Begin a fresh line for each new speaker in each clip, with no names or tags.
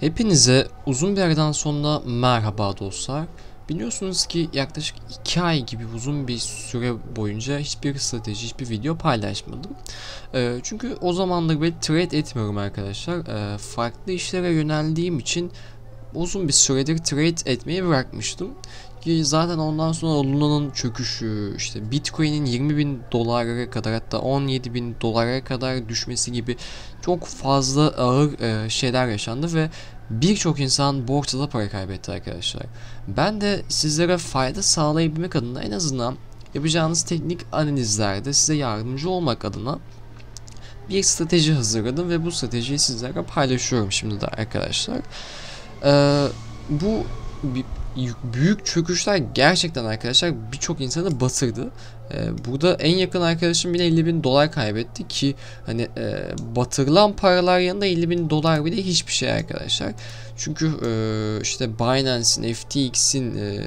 Hepinize uzun bir yerden sonra merhaba dostlar. Biliyorsunuz ki yaklaşık 2 ay gibi uzun bir süre boyunca hiçbir strateji, hiçbir video paylaşmadım. E, çünkü o zamandır ben trade etmiyorum arkadaşlar. E, farklı işlere yöneldiğim için uzun bir süredir trade etmeyi bırakmıştım. Ki zaten ondan sonra Luna'nın çöküşü, işte Bitcoin'in 20 bin dolara kadar hatta 17 bin dolara kadar düşmesi gibi çok fazla ağır e, şeyler yaşandı ve birçok insan borsada para kaybetti arkadaşlar. Ben de sizlere fayda sağlayabilmek adına en azından yapacağınız teknik analizlerde size yardımcı olmak adına bir strateji hazırladım ve bu stratejiyi sizlere paylaşıyorum şimdi de arkadaşlar. Ee, bu büyük çöküşler gerçekten arkadaşlar birçok insanı batırdı. Ee, burada en yakın arkadaşım bile 50 bin dolar kaybetti ki hani e, batırılan paralar yanında 50 bin dolar bile hiçbir şey arkadaşlar. Çünkü e, işte Binance'in, FTX'in e,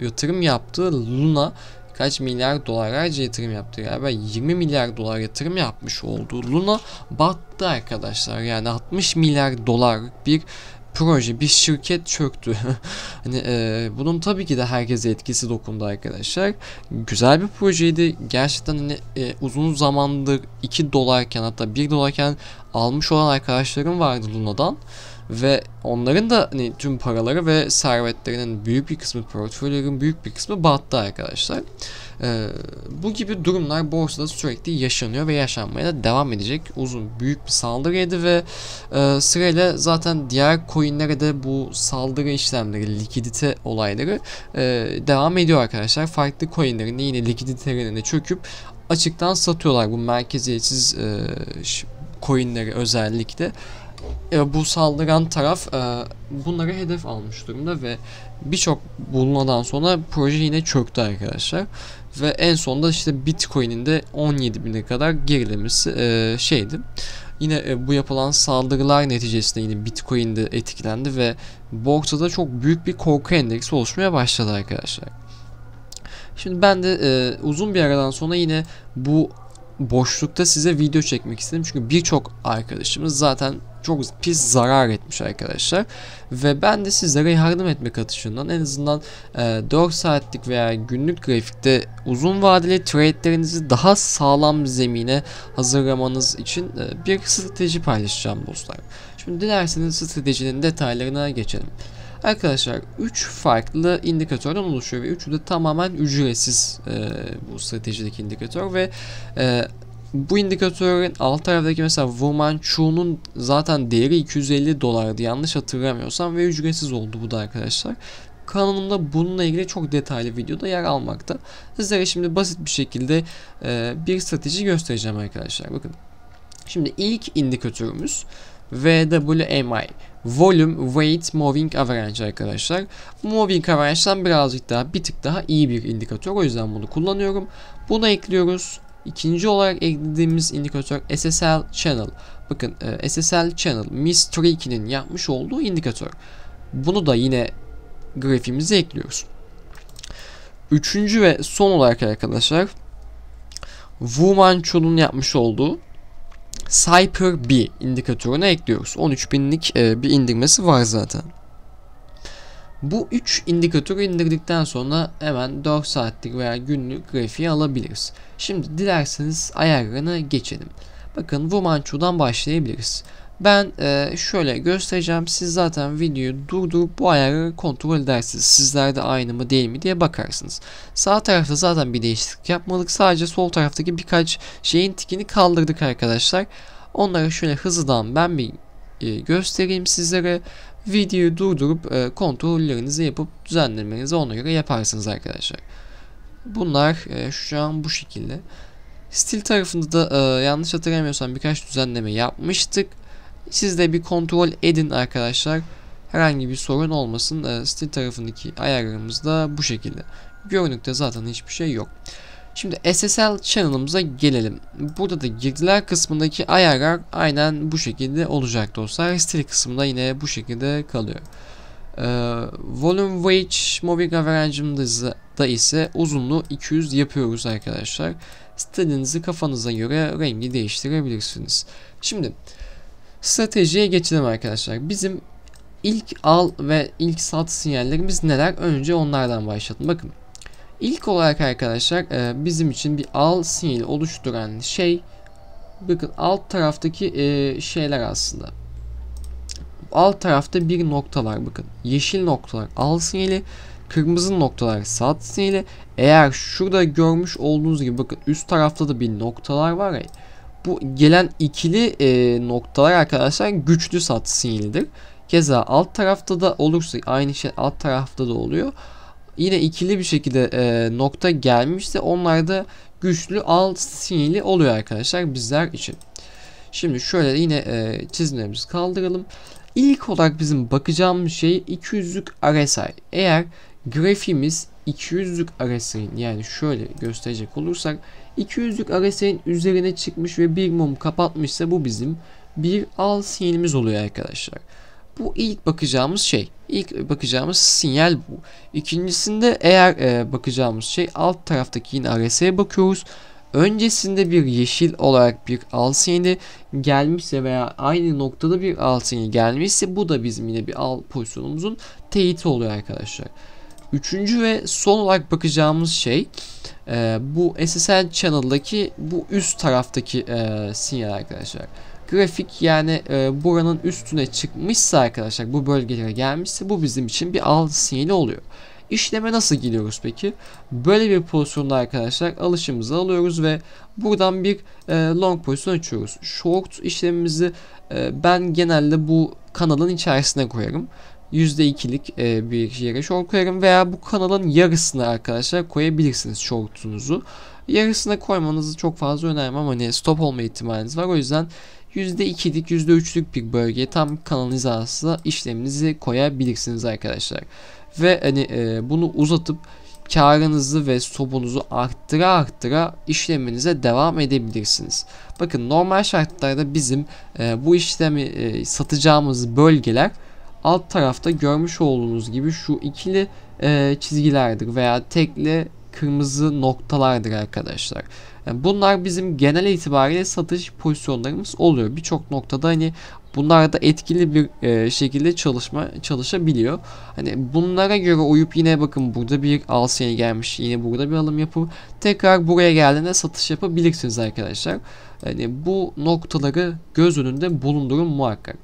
yatırım yaptığı Luna kaç milyar dolarlarca yatırım yaptı galiba 20 milyar dolar yatırım yapmış oldu. Luna battı arkadaşlar yani 60 milyar dolar bir proje, bir şirket çöktü. hani e, bunun tabii ki de herkese etkisi dokundu arkadaşlar. Güzel bir projeydi. Gerçekten hani e, uzun zamandır 2 dolarken hatta 1 dolarken almış olan arkadaşlarım vardı Luna'dan. Ve onların da hani tüm paraları ve servetlerinin büyük bir kısmı, portföylerin büyük bir kısmı battı arkadaşlar. Ee, bu gibi durumlar borsada sürekli yaşanıyor ve yaşanmaya da devam edecek. Uzun büyük bir saldırıydı ve e, sırayla zaten diğer coinlere de bu saldırı işlemleri, likidite olayları e, devam ediyor arkadaşlar. Farklı coinlerin de yine likiditelerine çöküp açıktan satıyorlar bu merkeziyetsiz e, coinleri özellikle. E, bu saldıran taraf e, bunları hedef almış durumda ve birçok bulunadan sonra proje yine çöktü arkadaşlar. Ve en sonunda işte Bitcoin'in de 17 bine kadar gerilemesi e, şeydi. Yine e, bu yapılan saldırılar neticesinde yine Bitcoin de etkilendi ve borsada çok büyük bir korku endeksi oluşmaya başladı arkadaşlar. Şimdi ben de uzun bir aradan sonra yine bu boşlukta size video çekmek istedim. Çünkü birçok arkadaşımız zaten çok pis zarar etmiş arkadaşlar. Ve ben de sizlere yardım etmek atışından en azından e, 4 saatlik veya günlük grafikte uzun vadeli trade'lerinizi daha sağlam zemine hazırlamanız için e, bir strateji paylaşacağım dostlar. Şimdi dilerseniz stratejinin detaylarına geçelim. Arkadaşlar 3 farklı indikatörden oluşuyor ve üçü de tamamen ücretsiz e, bu stratejideki indikatör ve e, bu indikatörün alt taraftaki mesela Woman Chu'nun zaten değeri 250 dolardı yanlış hatırlamıyorsam ve ücretsiz oldu bu da arkadaşlar. Kanalımda bununla ilgili çok detaylı videoda yer almakta. Sizlere şimdi basit bir şekilde e, bir strateji göstereceğim arkadaşlar. Bakın. Şimdi ilk indikatörümüz VWMI. Volume Weight Moving Average arkadaşlar. Moving Average'den birazcık daha bir tık daha iyi bir indikatör. O yüzden bunu kullanıyorum. Buna ekliyoruz. İkinci olarak eklediğimiz indikatör SSL Channel. Bakın e, SSL Channel Miss Triki'nin yapmış olduğu indikatör. Bunu da yine grafiğimize ekliyoruz. Üçüncü ve son olarak arkadaşlar Wu Manchu'nun yapmış olduğu Cyper B indikatörüne ekliyoruz. 13.000'lik e, bir indirmesi var zaten. Bu 3 indikatörü indirdikten sonra hemen 4 saatlik veya günlük grafiği alabiliriz. Şimdi dilerseniz ayarlarına geçelim. Bakın Womanchu'dan başlayabiliriz. Ben e, şöyle göstereceğim. Siz zaten videoyu durdurup bu ayarı kontrol edersiniz. Sizlerde aynı mı değil mi diye bakarsınız. Sağ tarafta zaten bir değişiklik yapmadık. Sadece sol taraftaki birkaç şeyin tikini kaldırdık arkadaşlar. Onları şöyle hızlıdan ben bir e, göstereyim sizlere videoyu durdurup e, kontrollerinizi yapıp düzenlemenizi ona göre yaparsınız arkadaşlar. Bunlar e, şu an bu şekilde. Stil tarafında da e, yanlış hatırlamıyorsam birkaç düzenleme yapmıştık. Siz de bir kontrol edin arkadaşlar. Herhangi bir sorun olmasın. E, stil tarafındaki ayarlarımız da bu şekilde. Görünükte zaten hiçbir şey yok. Şimdi SSL channel'ımıza gelelim. Burada da girdiler kısmındaki ayarlar aynen bu şekilde olacak dostlar. Stil kısmında yine bu şekilde kalıyor. Ee, volume Weight Mobbing Average'ımızda ise uzunluğu 200 yapıyoruz arkadaşlar. Stilinizi kafanıza göre rengi değiştirebilirsiniz. Şimdi stratejiye geçelim arkadaşlar. Bizim ilk al ve ilk sat sinyallerimiz neler? Önce onlardan başlayalım. Bakın İlk olarak arkadaşlar e, bizim için bir al sinyali oluşturan şey bakın alt taraftaki e, şeyler aslında. Alt tarafta bir noktalar bakın. Yeşil noktalar al sinyali, kırmızı noktalar sat sinyali. Eğer şurada görmüş olduğunuz gibi bakın üst tarafta da bir noktalar var ya. Bu gelen ikili e, noktalar arkadaşlar güçlü sat sinyalidir. Keza alt tarafta da olursa aynı şey alt tarafta da oluyor yine ikili bir şekilde e, nokta gelmişse onlar da güçlü alt sinyali oluyor arkadaşlar bizler için. Şimdi şöyle yine e, çizimlerimizi kaldıralım. İlk olarak bizim bakacağımız şey 200'lük RSI. Eğer grafimiz 200'lük RSI'nin yani şöyle gösterecek olursak 200'lük RSI'nin üzerine çıkmış ve bir mum kapatmışsa bu bizim bir al sinyalimiz oluyor arkadaşlar. Bu ilk bakacağımız şey. İlk bakacağımız sinyal bu. İkincisinde eğer e, bakacağımız şey alt taraftaki yine RS'ye bakıyoruz. Öncesinde bir yeşil olarak bir alt sinyali gelmişse veya aynı noktada bir alt sinyali gelmişse bu da bizim yine bir al pozisyonumuzun teyiti oluyor arkadaşlar. Üçüncü ve son olarak bakacağımız şey e, bu SSL channel'daki bu üst taraftaki e, sinyal arkadaşlar grafik yani e, buranın üstüne çıkmışsa arkadaşlar bu bölgelere gelmişse bu bizim için bir al sinyali oluyor. İşleme nasıl gidiyoruz peki? Böyle bir pozisyonda arkadaşlar alışımızı alıyoruz ve buradan bir e, long pozisyon açıyoruz. Short işlemimizi e, ben genelde bu kanalın içerisine koyarım. %2'lik e, bir yere short koyarım veya bu kanalın yarısını arkadaşlar koyabilirsiniz shortunuzu. Yarısına koymanızı çok fazla önemli ama Hani stop olma ihtimaliniz var. O yüzden %2'lik %3'lük bir bölgeye tam kanalın işleminizi koyabilirsiniz arkadaşlar. Ve hani e, bunu uzatıp karınızı ve sobunuzu arttıra arttıra işleminize devam edebilirsiniz. Bakın normal şartlarda bizim e, bu işlemi e, satacağımız bölgeler alt tarafta görmüş olduğunuz gibi şu ikili e, çizgilerdir veya tekli kırmızı noktalardır arkadaşlar. Bunlar bizim genel itibariyle satış pozisyonlarımız oluyor. Birçok noktada hani bunlar da etkili bir e, şekilde çalışma çalışabiliyor. Hani bunlara göre uyup yine bakın burada bir alsaya gelmiş. Yine burada bir alım yapıp tekrar buraya geldiğinde satış yapabilirsiniz arkadaşlar. Hani bu noktaları göz önünde bulundurun muhakkak.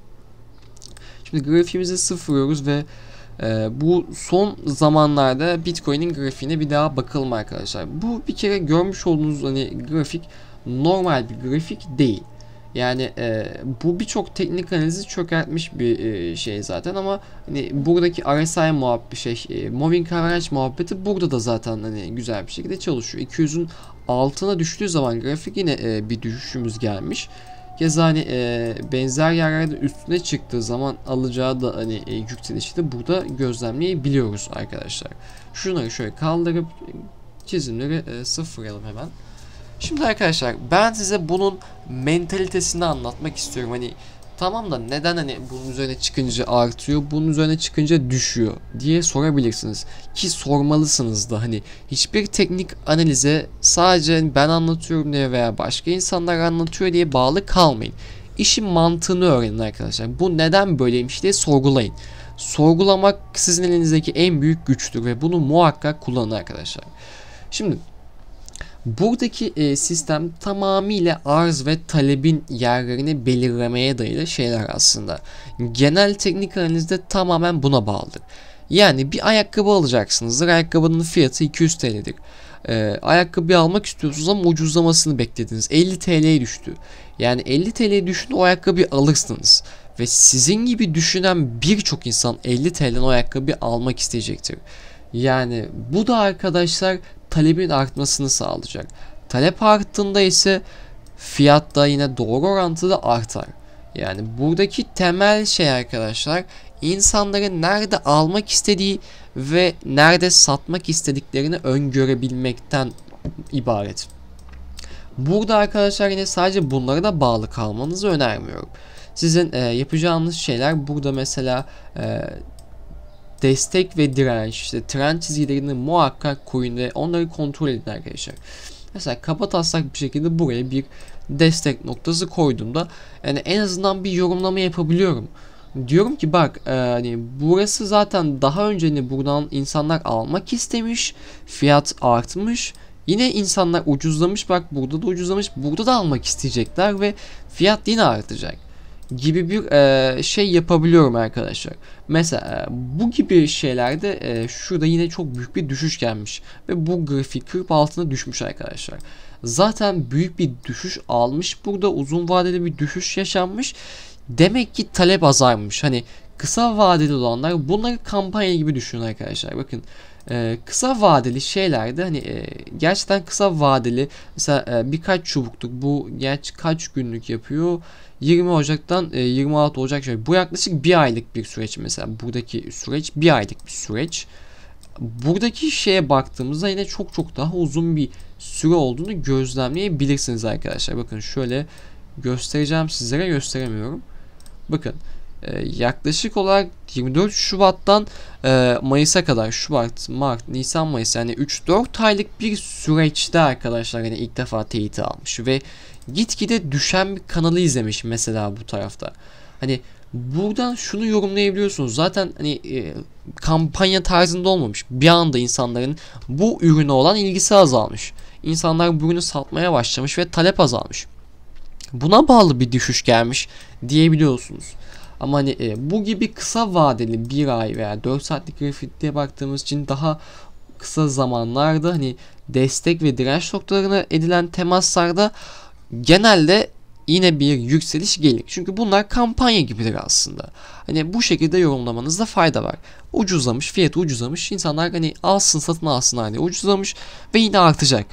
Şimdi grafiğimizi sıfırlıyoruz ve ee, bu son zamanlarda Bitcoin'in grafiğine bir daha bakalım arkadaşlar. Bu bir kere görmüş olduğunuz hani grafik normal bir grafik değil. Yani e, bu birçok teknik analizi çökertmiş bir e, şey zaten ama hani buradaki RSI muhabbet şey e, moving average muhabbeti burada da zaten hani güzel bir şekilde çalışıyor. 200'ün altına düştüğü zaman grafik yine e, bir düşüşümüz gelmiş. Keza hani e, benzer yerlerde üstüne çıktığı zaman alacağı da hani e, yükselişi de burada gözlemleyebiliyoruz arkadaşlar. Şunları şöyle kaldırıp e, çizimleri e, sıfırlayalım hemen. Şimdi arkadaşlar ben size bunun mentalitesini anlatmak istiyorum. Hani Tamam da neden hani bunun üzerine çıkınca artıyor, bunun üzerine çıkınca düşüyor diye sorabilirsiniz. Ki sormalısınız da hani hiçbir teknik analize sadece hani ben anlatıyorum diye veya başka insanlar anlatıyor diye bağlı kalmayın. işin mantığını öğrenin arkadaşlar. Bu neden böyleymiş diye sorgulayın. Sorgulamak sizin elinizdeki en büyük güçtür ve bunu muhakkak kullanın arkadaşlar. Şimdi Buradaki e, sistem tamamıyla arz ve talebin yerlerini belirlemeye dayalı şeyler aslında. Genel teknik analizde tamamen buna bağlıdır. Yani bir ayakkabı alacaksınızdır. Ayakkabının fiyatı 200 TL'dir. Ee, ayakkabıyı almak istiyorsunuz ama ucuzlamasını beklediniz. 50 TL'ye düştü. Yani 50 TL'ye düşün o ayakkabıyı alırsınız. Ve sizin gibi düşünen birçok insan 50 TL'nin o ayakkabıyı almak isteyecektir. Yani bu da arkadaşlar talebin artmasını sağlayacak. Talep arttığında ise fiyat da yine doğru orantıda artar. Yani buradaki temel şey arkadaşlar insanların nerede almak istediği ve nerede satmak istediklerini öngörebilmekten ibaret. Burada arkadaşlar yine sadece bunlara da bağlı kalmanızı önermiyorum. Sizin e, yapacağınız şeyler burada mesela e, destek ve direnç, işte tren çizgilerini muhakkak koyun ve onları kontrol edin arkadaşlar. Mesela kapataslak bir şekilde buraya bir destek noktası koyduğumda yani en azından bir yorumlama yapabiliyorum. Diyorum ki bak e, hani burası zaten daha önce önceni hani buradan insanlar almak istemiş. Fiyat artmış. Yine insanlar ucuzlamış bak burada da ucuzlamış. Burada da almak isteyecekler ve fiyat yine artacak gibi bir e, şey yapabiliyorum arkadaşlar. Mesela e, bu gibi şeylerde e, şurada yine çok büyük bir düşüş gelmiş ve bu grafik kırıp altına düşmüş arkadaşlar. Zaten büyük bir düşüş almış. Burada uzun vadeli bir düşüş yaşanmış. Demek ki talep azalmış. Hani kısa vadeli olanlar bunları kampanya gibi düşünün arkadaşlar. Bakın e, kısa vadeli şeylerde hani e, gerçekten kısa vadeli mesela e, birkaç çubukluk bu gerçi kaç günlük yapıyor 20 Ocak'tan e, 26 Ocak şöyle bu yaklaşık bir aylık bir süreç mesela buradaki süreç bir aylık bir süreç buradaki şeye baktığımızda yine çok çok daha uzun bir süre olduğunu gözlemleyebilirsiniz arkadaşlar bakın şöyle göstereceğim sizlere gösteremiyorum bakın ee, yaklaşık olarak 24 Şubat'tan e, Mayıs'a kadar Şubat, Mart, Nisan, Mayıs yani 3-4 aylık bir süreçte arkadaşlar yani ilk defa teyit almış ve gitgide düşen bir kanalı izlemiş mesela bu tarafta. Hani buradan şunu yorumlayabiliyorsunuz. Zaten hani e, kampanya tarzında olmamış. Bir anda insanların bu ürüne olan ilgisi azalmış. İnsanlar bu ürünü satmaya başlamış ve talep azalmış. Buna bağlı bir düşüş gelmiş diyebiliyorsunuz. Ama hani e, bu gibi kısa vadeli bir ay veya 4 saatlik grafikliğe baktığımız için daha kısa zamanlarda hani destek ve direnç noktalarına edilen temaslarda genelde yine bir yükseliş gelir. Çünkü bunlar kampanya gibidir aslında. Hani bu şekilde yorumlamanızda fayda var. Ucuzlamış, fiyat ucuzlamış. insanlar hani alsın satın alsınlar hani ucuzlamış ve yine artacak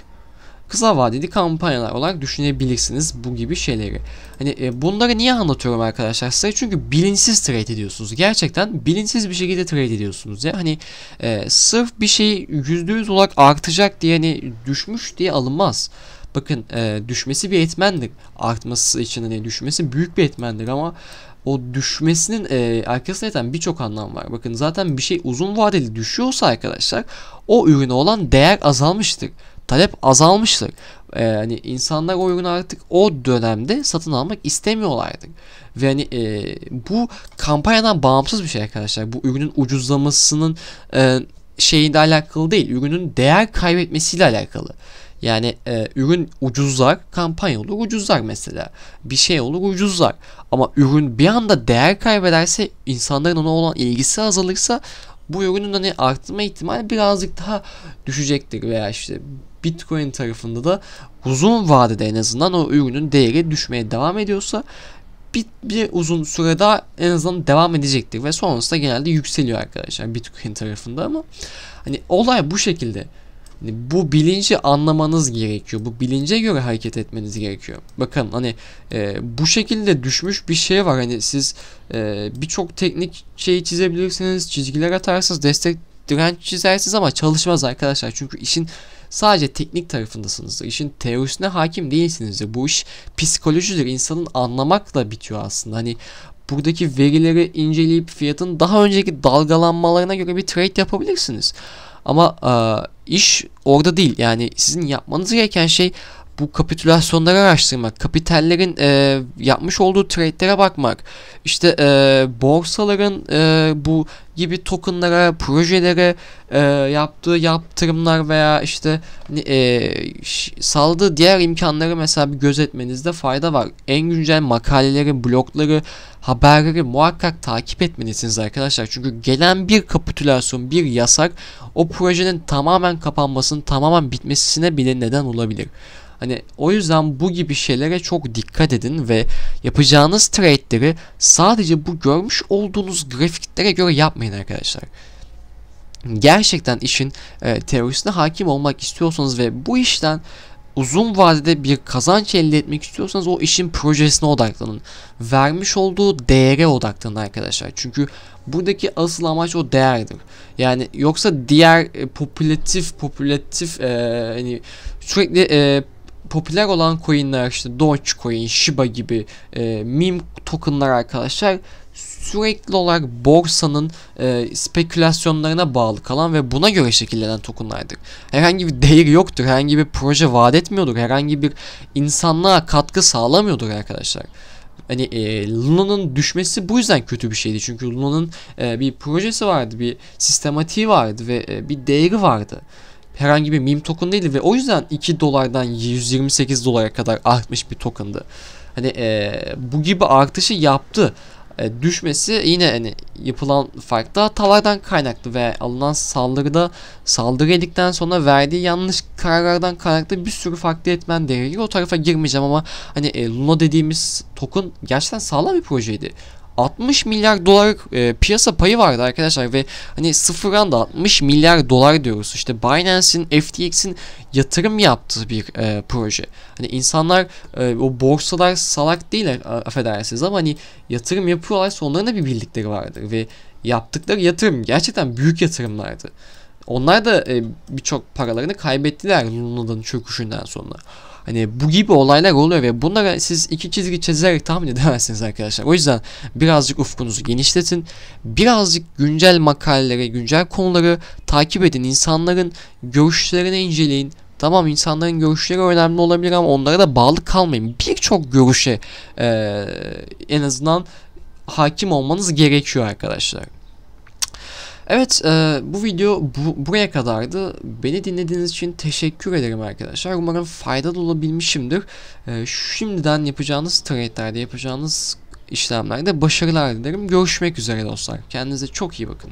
kısa vadeli kampanyalar olarak düşünebilirsiniz bu gibi şeyleri. Hani e, bunları niye anlatıyorum arkadaşlar size? Çünkü bilinçsiz trade ediyorsunuz. Gerçekten bilinçsiz bir şekilde trade ediyorsunuz. Ya. Hani e, sırf bir şey %100 olarak artacak diye hani düşmüş diye alınmaz. Bakın e, düşmesi bir etmendir. Artması için hani düşmesi büyük bir etmendir ama o düşmesinin e, arkasında yatan birçok anlam var. Bakın zaten bir şey uzun vadeli düşüyorsa arkadaşlar o ürüne olan değer azalmıştır talep azalmıştı. Ee, hani insanlar oyunu artık o dönemde satın almak istemiyorlardı. Ve hani e, bu kampanyadan bağımsız bir şey arkadaşlar. Bu ürünün ucuzlamasının e, şeyinde alakalı değil. Ürünün değer kaybetmesiyle alakalı. Yani e, ürün ucuzlar, kampanya olur ucuzlar mesela. Bir şey olur ucuzlar. Ama ürün bir anda değer kaybederse, insanların ona olan ilgisi azalırsa bu ürünün hani artma ihtimali birazcık daha düşecektir veya işte Bitcoin tarafında da uzun vadede en azından o ürünün değeri düşmeye devam ediyorsa bir, bir uzun sürede en azından devam edecektir ve sonrasında genelde yükseliyor arkadaşlar Bitcoin tarafında ama hani olay bu şekilde. Hani bu bilinci anlamanız gerekiyor. Bu bilince göre hareket etmeniz gerekiyor. Bakın hani e, bu şekilde düşmüş bir şey var. Hani siz e, birçok teknik şeyi çizebilirsiniz, çizgiler atarsınız, destek direnç çizersiniz ama çalışmaz arkadaşlar. Çünkü işin Sadece teknik tarafındasınız. İşin teorisine hakim değilsiniz. De. Bu iş psikolojidir. İnsanın anlamakla bitiyor aslında. Hani buradaki verileri inceleyip fiyatın daha önceki dalgalanmalarına göre bir trade yapabilirsiniz. Ama e, iş orada değil. Yani sizin yapmanız gereken şey bu kapitülasyonları araştırmak, kapitallerin e, yapmış olduğu trade'lere bakmak, işte e, borsaların e, bu gibi tokenlara, projelere e, yaptığı yaptırımlar veya işte e, saldığı diğer imkanları mesela bir gözetmenizde fayda var. En güncel makaleleri, blogları, haberleri muhakkak takip etmelisiniz arkadaşlar. Çünkü gelen bir kapitülasyon, bir yasak o projenin tamamen kapanmasının, tamamen bitmesine bile neden olabilir. Hani o yüzden bu gibi şeylere çok dikkat edin ve yapacağınız trade'leri sadece bu görmüş olduğunuz grafiklere göre yapmayın arkadaşlar gerçekten işin e, teorisine hakim olmak istiyorsanız ve bu işten uzun vadede bir kazanç elde etmek istiyorsanız o işin projesine odaklanın. Vermiş olduğu değere odaklanın arkadaşlar. Çünkü buradaki asıl amaç o değerdir. Yani yoksa diğer e, popülatif popülatif e, hani sürekli e, popüler olan coinler işte Dogecoin, Shiba gibi e, meme tokenlar arkadaşlar sürekli olarak borsanın e, spekülasyonlarına bağlı kalan ve buna göre şekillenen tokenlardır. Herhangi bir değer yoktur, herhangi bir proje vaat etmiyordur, herhangi bir insanlığa katkı sağlamıyordur arkadaşlar. Hani e, Luna'nın düşmesi bu yüzden kötü bir şeydi. Çünkü Luna'nın e, bir projesi vardı, bir sistematiği vardı ve e, bir değeri vardı herhangi bir meme token değildi ve o yüzden 2 dolardan 128 dolara kadar artmış bir tokendı. Hani e, bu gibi artışı yaptı. E, düşmesi yine hani yapılan farklı da hatalardan kaynaklı ve alınan saldırıda saldırı edikten sonra verdiği yanlış kararlardan kaynaklı bir sürü farklı etmen değeri. O tarafa girmeyeceğim ama hani e, Luna dediğimiz token gerçekten sağlam bir projeydi. 60 milyar dolar e, piyasa payı vardı arkadaşlar ve hani sıfırdan da 60 milyar dolar diyoruz. İşte Binance'in, FTX'in yatırım yaptığı bir e, proje. Hani insanlar e, o borsalar salak değil e, affedersiniz ama hani yatırım yapıyorlarsa onların da bir bildikleri vardır ve yaptıkları yatırım gerçekten büyük yatırımlardı. Onlar da e, birçok paralarını kaybettiler Luna'nın çöküşünden sonra. Hani bu gibi olaylar oluyor ve bunlara siz iki çizgi çizerek tahmin edemezsiniz arkadaşlar. O yüzden birazcık ufkunuzu genişletin. Birazcık güncel makalelere, güncel konuları takip edin. İnsanların görüşlerini inceleyin. Tamam insanların görüşleri önemli olabilir ama onlara da bağlı kalmayın. Birçok görüşe e, en azından hakim olmanız gerekiyor arkadaşlar. Evet e, bu video bu, buraya kadardı. Beni dinlediğiniz için teşekkür ederim arkadaşlar. Umarım faydalı olabilmişimdir. E, şimdiden yapacağınız trade'lerde yapacağınız işlemlerde başarılar dilerim. Görüşmek üzere dostlar. Kendinize çok iyi bakın.